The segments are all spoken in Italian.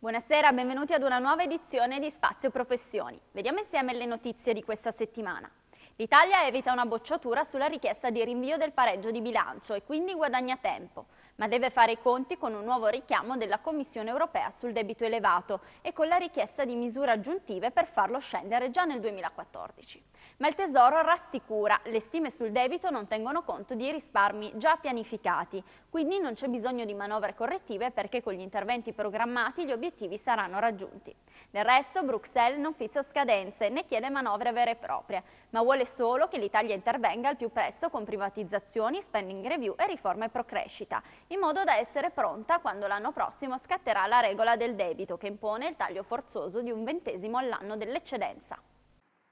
Buonasera, benvenuti ad una nuova edizione di Spazio Professioni. Vediamo insieme le notizie di questa settimana. L'Italia evita una bocciatura sulla richiesta di rinvio del pareggio di bilancio e quindi guadagna tempo, ma deve fare i conti con un nuovo richiamo della Commissione europea sul debito elevato e con la richiesta di misure aggiuntive per farlo scendere già nel 2014 ma il Tesoro rassicura, le stime sul debito non tengono conto di risparmi già pianificati, quindi non c'è bisogno di manovre correttive perché con gli interventi programmati gli obiettivi saranno raggiunti. Del resto Bruxelles non fissa scadenze né chiede manovre vere e proprie, ma vuole solo che l'Italia intervenga al più presto con privatizzazioni, spending review e riforme pro crescita, in modo da essere pronta quando l'anno prossimo scatterà la regola del debito che impone il taglio forzoso di un ventesimo all'anno dell'eccedenza.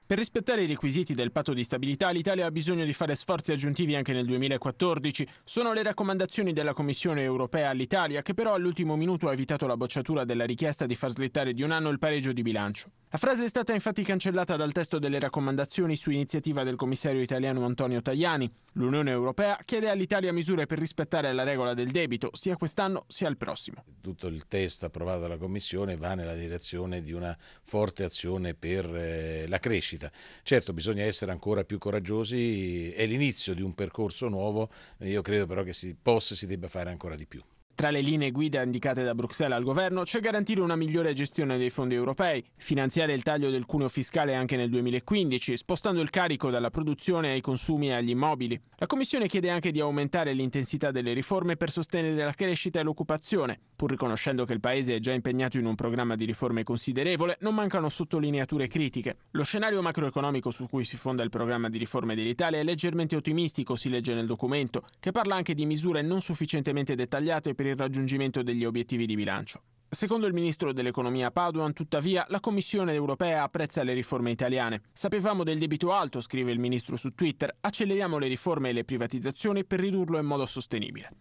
Per rispettare i requisiti del patto di stabilità l'Italia ha bisogno di fare sforzi aggiuntivi anche nel 2014. Sono le raccomandazioni della Commissione europea all'Italia che però all'ultimo minuto ha evitato la bocciatura della richiesta di far slittare di un anno il pareggio di bilancio. La frase è stata infatti cancellata dal testo delle raccomandazioni su iniziativa del commissario italiano Antonio Tajani. L'Unione Europea chiede all'Italia misure per rispettare la regola del debito, sia quest'anno sia il prossimo. Tutto il testo approvato dalla Commissione va nella direzione di una forte azione per eh, la crescita crescita. Certo, bisogna essere ancora più coraggiosi, è l'inizio di un percorso nuovo, io credo però che si possa e si debba fare ancora di più. Tra le linee guida indicate da Bruxelles al governo c'è garantire una migliore gestione dei fondi europei, finanziare il taglio del cuneo fiscale anche nel 2015, spostando il carico dalla produzione ai consumi e agli immobili. La Commissione chiede anche di aumentare l'intensità delle riforme per sostenere la crescita e l'occupazione. Pur riconoscendo che il Paese è già impegnato in un programma di riforme considerevole, non mancano sottolineature critiche. Lo scenario macroeconomico su cui si fonda il programma di riforme dell'Italia è leggermente ottimistico, si legge nel documento, che parla anche di misure non sufficientemente dettagliate per il raggiungimento degli obiettivi di bilancio. Secondo il ministro dell'economia Paduan, tuttavia, la Commissione europea apprezza le riforme italiane. Sapevamo del debito alto, scrive il ministro su Twitter, acceleriamo le riforme e le privatizzazioni per ridurlo in modo sostenibile.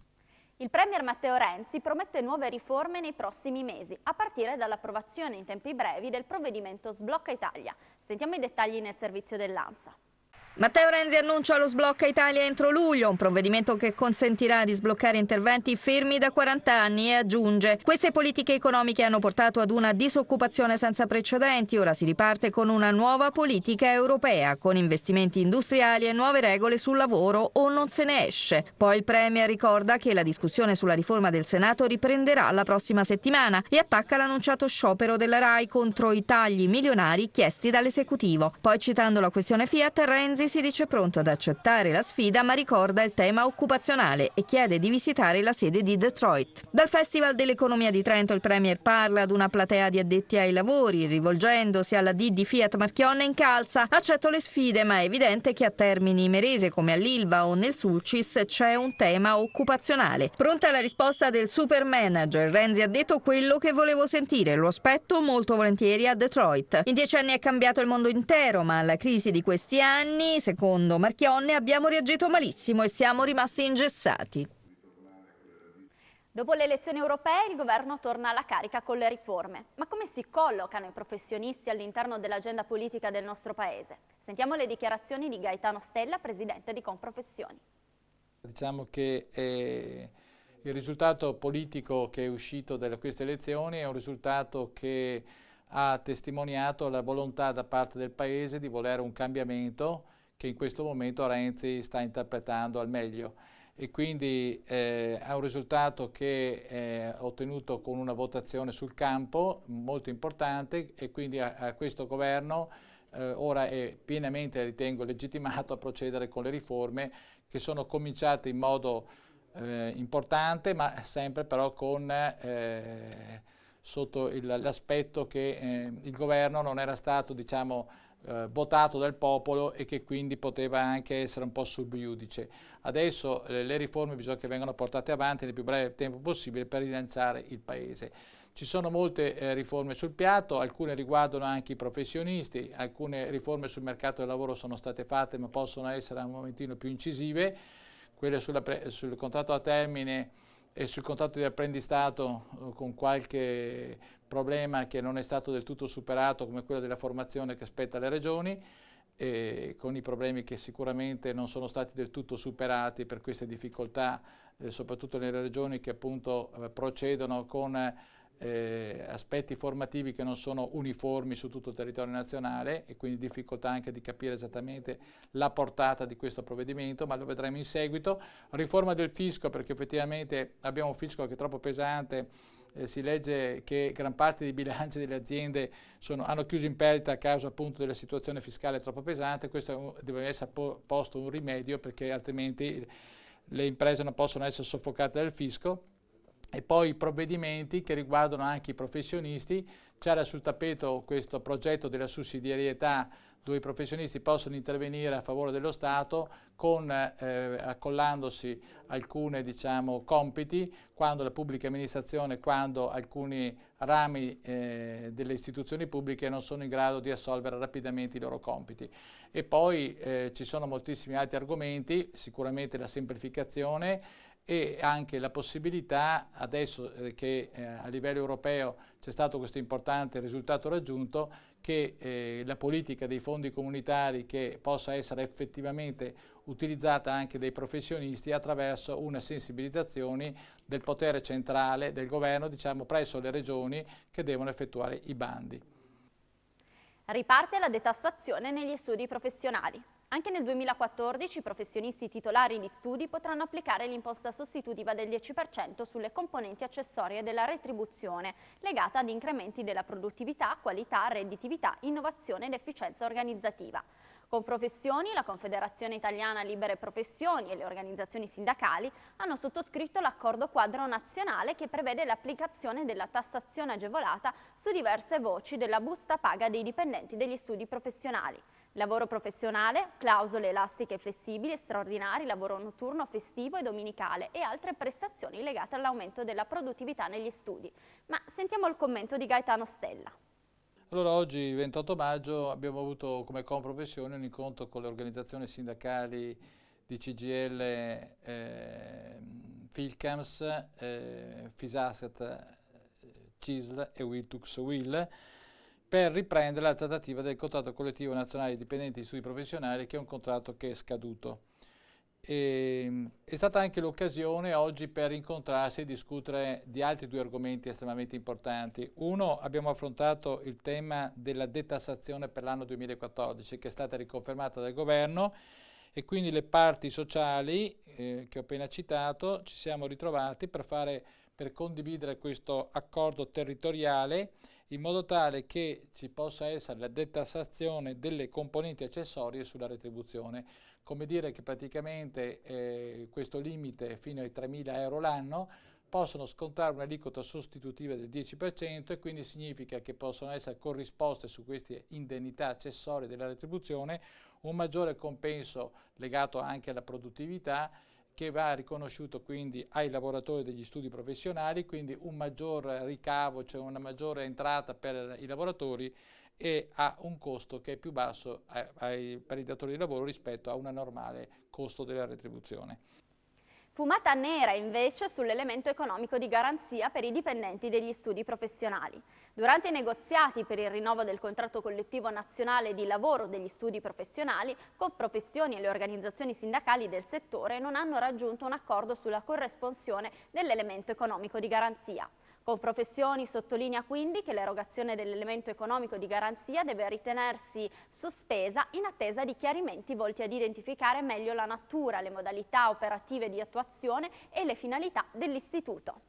Il Premier Matteo Renzi promette nuove riforme nei prossimi mesi, a partire dall'approvazione in tempi brevi del provvedimento Sblocca Italia. Sentiamo i dettagli nel servizio dell'ANSA. Matteo Renzi annuncia lo sblocca Italia entro luglio, un provvedimento che consentirà di sbloccare interventi fermi da 40 anni e aggiunge queste politiche economiche hanno portato ad una disoccupazione senza precedenti, ora si riparte con una nuova politica europea, con investimenti industriali e nuove regole sul lavoro o non se ne esce. Poi il Premier ricorda che la discussione sulla riforma del Senato riprenderà la prossima settimana e attacca l'annunciato sciopero della RAI contro i tagli milionari chiesti dall'esecutivo. Poi citando la questione Fiat, Renzi si dice pronto ad accettare la sfida ma ricorda il tema occupazionale e chiede di visitare la sede di Detroit. Dal Festival dell'Economia di Trento il Premier parla ad una platea di addetti ai lavori, rivolgendosi alla D di Fiat Marchionne in calza. Accetto le sfide ma è evidente che a Termini Merese come all'Ilva o nel Sulcis c'è un tema occupazionale. Pronta la risposta del super manager, Renzi ha detto quello che volevo sentire, lo aspetto molto volentieri a Detroit. In dieci anni è cambiato il mondo intero ma alla crisi di questi anni secondo Marchionne, abbiamo reagito malissimo e siamo rimasti ingessati. Dopo le elezioni europee il governo torna alla carica con le riforme. Ma come si collocano i professionisti all'interno dell'agenda politica del nostro Paese? Sentiamo le dichiarazioni di Gaetano Stella, presidente di Comprofessioni. Diciamo che eh, il risultato politico che è uscito da queste elezioni è un risultato che ha testimoniato la volontà da parte del Paese di volere un cambiamento che in questo momento Renzi sta interpretando al meglio e quindi eh, è un risultato che è eh, ottenuto con una votazione sul campo molto importante e quindi a, a questo governo eh, ora è pienamente, ritengo, legittimato a procedere con le riforme che sono cominciate in modo eh, importante ma sempre però con eh, sotto l'aspetto che eh, il governo non era stato diciamo, eh, votato dal popolo e che quindi poteva anche essere un po' subiudice. Adesso eh, le riforme bisogna che vengano portate avanti nel più breve tempo possibile per rilanciare il Paese. Ci sono molte eh, riforme sul piatto, alcune riguardano anche i professionisti, alcune riforme sul mercato del lavoro sono state fatte ma possono essere un momentino più incisive, quelle sul contratto a termine e sul contratto di apprendistato eh, con qualche problema che non è stato del tutto superato come quello della formazione che spetta alle regioni, con i problemi che sicuramente non sono stati del tutto superati per queste difficoltà, eh, soprattutto nelle regioni che appunto eh, procedono con eh, aspetti formativi che non sono uniformi su tutto il territorio nazionale e quindi difficoltà anche di capire esattamente la portata di questo provvedimento, ma lo vedremo in seguito. Riforma del fisco perché effettivamente abbiamo un fisco che è troppo pesante eh, si legge che gran parte dei bilanci delle aziende sono, hanno chiuso in perdita a causa appunto della situazione fiscale troppo pesante, questo un, deve essere posto un rimedio perché altrimenti le imprese non possono essere soffocate dal fisco e poi i provvedimenti che riguardano anche i professionisti. C'era sul tappeto questo progetto della sussidiarietà dove i professionisti possono intervenire a favore dello Stato con, eh, accollandosi alcuni diciamo, compiti quando la pubblica amministrazione, quando alcuni rami eh, delle istituzioni pubbliche non sono in grado di assolvere rapidamente i loro compiti. E poi eh, ci sono moltissimi altri argomenti, sicuramente la semplificazione, e anche la possibilità, adesso eh, che eh, a livello europeo c'è stato questo importante risultato raggiunto, che eh, la politica dei fondi comunitari che possa essere effettivamente utilizzata anche dai professionisti attraverso una sensibilizzazione del potere centrale del governo, diciamo presso le regioni che devono effettuare i bandi. Riparte la detassazione negli studi professionali. Anche nel 2014 i professionisti titolari di studi potranno applicare l'imposta sostitutiva del 10% sulle componenti accessorie della retribuzione, legata ad incrementi della produttività, qualità, redditività, innovazione ed efficienza organizzativa. Con professioni, la Confederazione Italiana Libere Professioni e le organizzazioni sindacali hanno sottoscritto l'accordo quadro nazionale che prevede l'applicazione della tassazione agevolata su diverse voci della busta paga dei dipendenti degli studi professionali lavoro professionale, clausole elastiche e flessibili, straordinari, lavoro notturno, festivo e domenicale e altre prestazioni legate all'aumento della produttività negli studi. Ma sentiamo il commento di Gaetano Stella. Allora oggi, 28 maggio, abbiamo avuto come Comprofessione un incontro con le organizzazioni sindacali di CGL, ehm, eh, Filcams, eh, Fisascat, CISL e Wiltux Will per riprendere la trattativa del contratto collettivo nazionale dei dipendenti di studi professionali che è un contratto che è scaduto. E, ehm, è stata anche l'occasione oggi per incontrarsi e discutere di altri due argomenti estremamente importanti. Uno, abbiamo affrontato il tema della detassazione per l'anno 2014 che è stata riconfermata dal governo e quindi le parti sociali eh, che ho appena citato ci siamo ritrovati per, fare, per condividere questo accordo territoriale in modo tale che ci possa essere la detassazione delle componenti accessorie sulla retribuzione. Come dire che praticamente eh, questo limite fino ai 3.000 euro l'anno possono scontare un'aliquota sostitutiva del 10% e quindi significa che possono essere corrisposte su queste indennità accessorie della retribuzione un maggiore compenso legato anche alla produttività che va riconosciuto quindi ai lavoratori degli studi professionali, quindi un maggior ricavo, cioè una maggiore entrata per i lavoratori e ha un costo che è più basso ai, per i datori di lavoro rispetto a un normale costo della retribuzione. Fumata nera invece sull'elemento economico di garanzia per i dipendenti degli studi professionali. Durante i negoziati per il rinnovo del contratto collettivo nazionale di lavoro degli studi professionali, Confprofessioni e le organizzazioni sindacali del settore non hanno raggiunto un accordo sulla corresponsione dell'elemento economico di garanzia. Confprofessioni sottolinea quindi che l'erogazione dell'elemento economico di garanzia deve ritenersi sospesa in attesa di chiarimenti volti ad identificare meglio la natura, le modalità operative di attuazione e le finalità dell'istituto.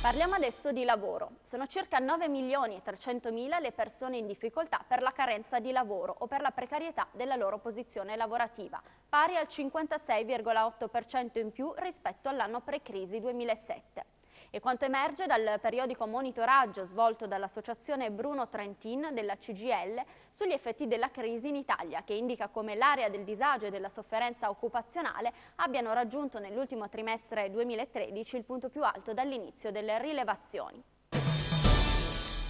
Parliamo adesso di lavoro. Sono circa 9 milioni e 300 mila le persone in difficoltà per la carenza di lavoro o per la precarietà della loro posizione lavorativa, pari al 56,8% in più rispetto all'anno pre-crisi 2007. E quanto emerge dal periodico monitoraggio svolto dall'associazione Bruno Trentin della CGL sugli effetti della crisi in Italia, che indica come l'area del disagio e della sofferenza occupazionale abbiano raggiunto nell'ultimo trimestre 2013 il punto più alto dall'inizio delle rilevazioni.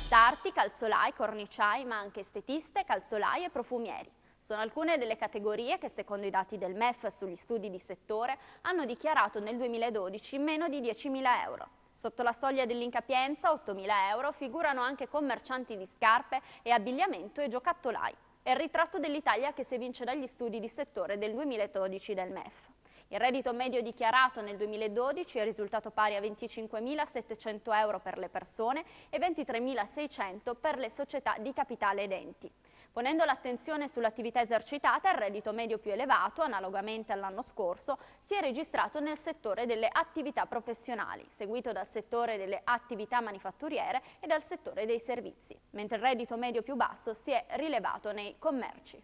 Sarti, calzolai, corniciai, ma anche estetiste, calzolai e profumieri. Sono alcune delle categorie che, secondo i dati del MEF sugli studi di settore, hanno dichiarato nel 2012 meno di 10.000 euro. Sotto la soglia dell'incapienza, 8.000 euro, figurano anche commercianti di scarpe e abbigliamento e giocattolai. È il ritratto dell'Italia che si vince dagli studi di settore del 2012 del MEF. Il reddito medio dichiarato nel 2012 è risultato pari a 25.700 euro per le persone e 23.600 per le società di capitale ed enti ponendo l'attenzione sull'attività esercitata, il reddito medio più elevato, analogamente all'anno scorso, si è registrato nel settore delle attività professionali, seguito dal settore delle attività manifatturiere e dal settore dei servizi, mentre il reddito medio più basso si è rilevato nei commerci.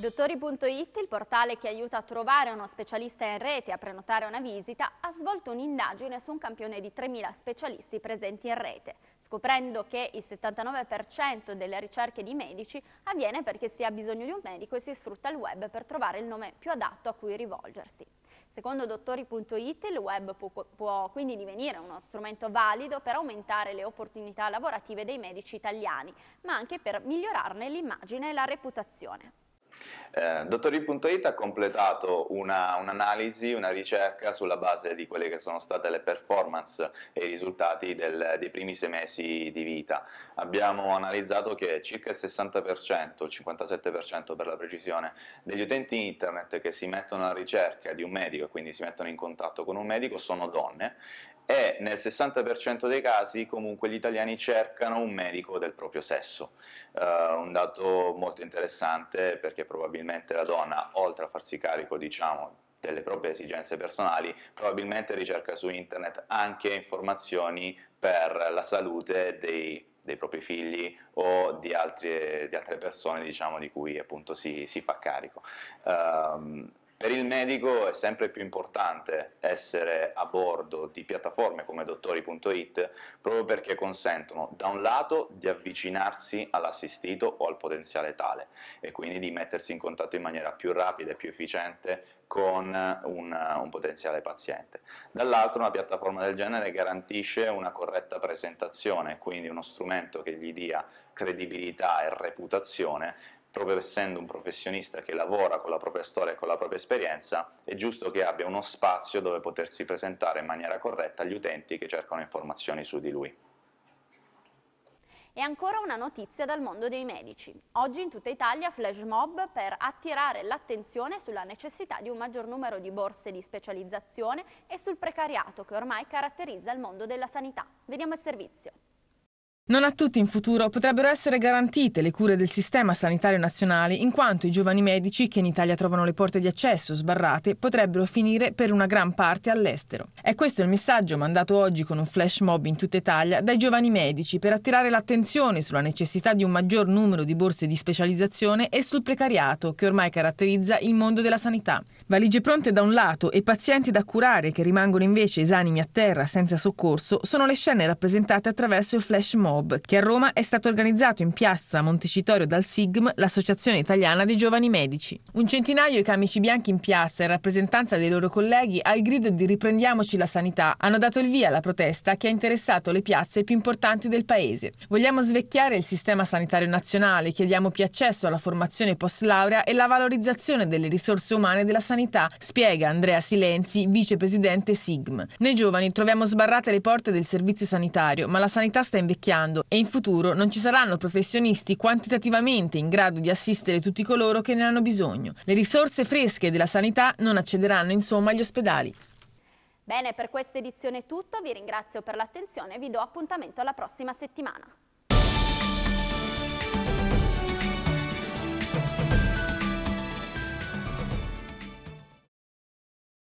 Dottori.it, il portale che aiuta a trovare uno specialista in rete e a prenotare una visita, ha svolto un'indagine su un campione di 3.000 specialisti presenti in rete, scoprendo che il 79% delle ricerche di medici avviene perché si ha bisogno di un medico e si sfrutta il web per trovare il nome più adatto a cui rivolgersi. Secondo dottori.it il web può, può, quindi divenire uno strumento valido per aumentare le opportunità lavorative dei medici italiani, ma anche per migliorarne l'immagine e la reputazione. Eh, Dottori.it ha completato un'analisi, una, un una ricerca sulla base di quelle che sono state le performance e i risultati del, dei primi sei mesi di vita. Abbiamo analizzato che circa il 60%, il 57% per la precisione, degli utenti internet che si mettono alla ricerca di un medico, quindi si mettono in contatto con un medico, sono donne e nel 60% dei casi comunque gli italiani cercano un medico del proprio sesso, uh, un dato molto interessante perché probabilmente la donna oltre a farsi carico diciamo, delle proprie esigenze personali probabilmente ricerca su internet anche informazioni per la salute dei dei propri figli o di altre, di altre persone diciamo, di cui appunto si, si fa carico. Um, per il medico è sempre più importante essere a bordo di piattaforme come dottori.it proprio perché consentono da un lato di avvicinarsi all'assistito o al potenziale tale e quindi di mettersi in contatto in maniera più rapida e più efficiente con un, un potenziale paziente. Dall'altro una piattaforma del genere garantisce una corretta presentazione, quindi uno strumento che gli dia credibilità e reputazione proprio essendo un professionista che lavora con la propria storia e con la propria esperienza, è giusto che abbia uno spazio dove potersi presentare in maniera corretta agli utenti che cercano informazioni su di lui. E ancora una notizia dal mondo dei medici. Oggi in tutta Italia flash mob per attirare l'attenzione sulla necessità di un maggior numero di borse di specializzazione e sul precariato che ormai caratterizza il mondo della sanità. Vediamo il servizio. Non a tutti in futuro potrebbero essere garantite le cure del sistema sanitario nazionale, in quanto i giovani medici che in Italia trovano le porte di accesso sbarrate potrebbero finire per una gran parte all'estero. È questo il messaggio mandato oggi con un flash mob in tutta Italia dai giovani medici per attirare l'attenzione sulla necessità di un maggior numero di borse di specializzazione e sul precariato che ormai caratterizza il mondo della sanità. Valigie pronte da un lato e pazienti da curare che rimangono invece esanimi a terra senza soccorso sono le scene rappresentate attraverso il flash mob che a Roma è stato organizzato in piazza Montecitorio dal SIGM, l'Associazione Italiana dei Giovani Medici. Un centinaio di camici bianchi in piazza in rappresentanza dei loro colleghi al grido di riprendiamoci la sanità hanno dato il via alla protesta che ha interessato le piazze più importanti del paese. Vogliamo svecchiare il sistema sanitario nazionale, chiediamo più accesso alla formazione post laurea e la valorizzazione delle risorse umane della sanità l'umanità, spiega Andrea Silenzi, vicepresidente SIGM. Noi giovani troviamo sbarrate le porte del servizio sanitario, ma la sanità sta invecchiando e in futuro non ci saranno professionisti quantitativamente in grado di assistere tutti coloro che ne hanno bisogno. Le risorse fresche della sanità non accederanno insomma agli ospedali. Bene, per questa edizione è tutto, vi ringrazio per l'attenzione e vi do appuntamento alla prossima settimana.